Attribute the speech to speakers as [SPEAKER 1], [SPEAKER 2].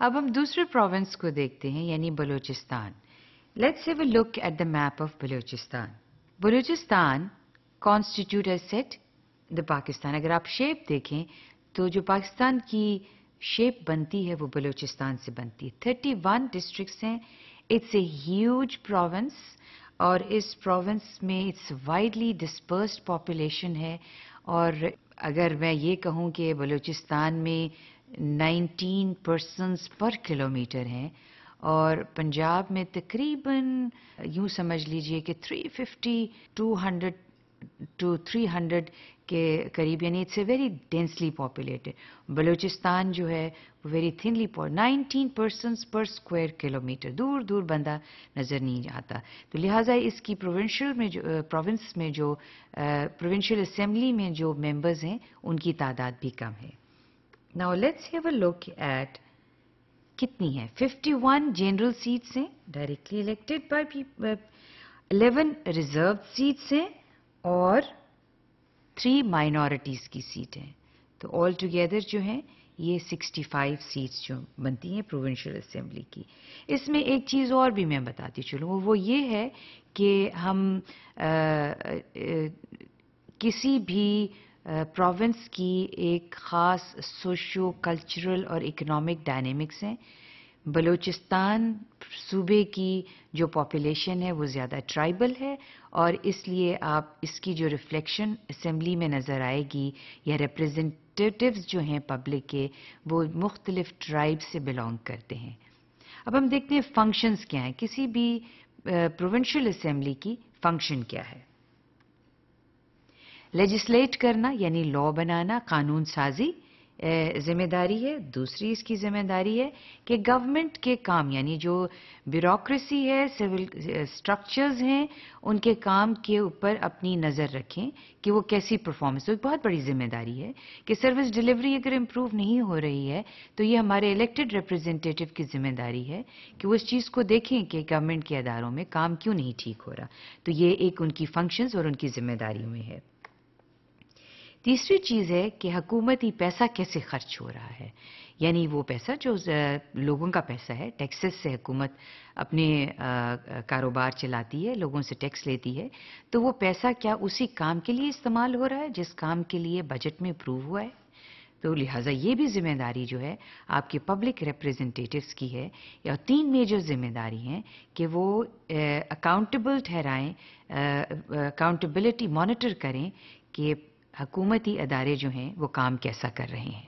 [SPEAKER 1] अब हम दूसरे प्रोविंस को देखते हैं यानी Balochistan let's have a look at the map of Balochistan Balochistan constitute set the Pakistan अगर आप शेप देखें तो जो पाकिस्तान की शेप बनती है वो बलूचिस्तान से बनती है वन डिस्ट्रिक्ट हैं इट्स ए ह्यूज प्रोविंस और इस प्रोविंस में इट्स वाइडली डिस्पर्स्ड पॉपुलेशन है और अगर मैं ये कहूँ कि बलूचिस्तान में 19 पर्सनस पर किलोमीटर हैं और पंजाब में तकरीबन यूं समझ लीजिए कि 350 200 टू 300 के करीब यानी it's a very densely populated Balochistan जो है वो very thinly nineteen persons per square kilometre दूर दूर बंदा नज़र नहीं आता तो लिहाजा इसकी प्रोविंशियल में जो प्रोविंस में जो प्रोविंशियल असम्बली में जो मेंबर्स हैं उनकी तादाद भी कम है now let's have a look at कितनी है 51 जनरल सीट्स हैं directly elected by people 11 reserve seats हैं और थ्री माइनॉरिटीज की सीट हैं तो ऑल टुगेदर जो है ये 65 सीट्स जो बनती हैं प्रोविंशियल असेंबली की इसमें एक चीज़ और भी मैं बताती चलूँ वो ये है कि हम आ, आ, आ, किसी भी प्रोविंस की एक ख़ास सोशो कल्चरल और इकोनॉमिक डायनेमिक्स हैं बलूचिस्तान सूबे की जो पॉपुलेशन है वो ज़्यादा ट्राइबल है और इसलिए आप इसकी जो रिफ्लेक्शन असम्बली में नज़र आएगी या रिप्रेजेंटेटिव्स जो हैं पब्लिक के वो मुख्तलिफ ट्राइब से बिलोंग करते हैं अब हम देखते हैं फंक्शंस क्या हैं किसी भी प्रोविंशियल असम्बली की फंक्शन क्या है लेजिस्लेट करना यानी लॉ बनाना कानून साजी जिम्मेदारी है दूसरी इसकी जिम्मेदारी है कि गवर्नमेंट के काम यानी जो ब्यूरोक्रेसी है सिविल स्ट्रक्चर्स हैं उनके काम के ऊपर अपनी नज़र रखें कि वो कैसी परफॉर्मेंस तो एक बहुत बड़ी जिम्मेदारी है कि सर्विस डिलीवरी अगर इम्प्रूव नहीं हो रही है तो ये हमारे इलेक्टेड रिप्रेजेंटेटिव की जिम्मेदारी है कि वो इस चीज़ को देखें कि गवर्नमेंट के अदारों में काम क्यों नहीं ठीक हो रहा तो ये एक उनकी फंक्शंस और उनकी जिम्मेदारी में है तीसरी चीज़ है कि हकूमती पैसा कैसे खर्च हो रहा है यानी वो पैसा जो लोगों का पैसा है टैक्सेस से हुकूमत अपने कारोबार चलाती है लोगों से टैक्स लेती है तो वो पैसा क्या उसी काम के लिए इस्तेमाल हो रहा है जिस काम के लिए बजट में अप्रूव हुआ है तो लिहाजा ये भी जिम्मेदारी जो है आपके पब्लिक रिप्रेजेंटेटिव्स की है या तीन मेजर जिम्मेदारी हैं कि वो अकाउंटेबल ठहराएं अकाउंटेबिलिटी मॉनिटर करें कि हकूमती अदारे जो हैं वो काम कैसा कर रहे हैं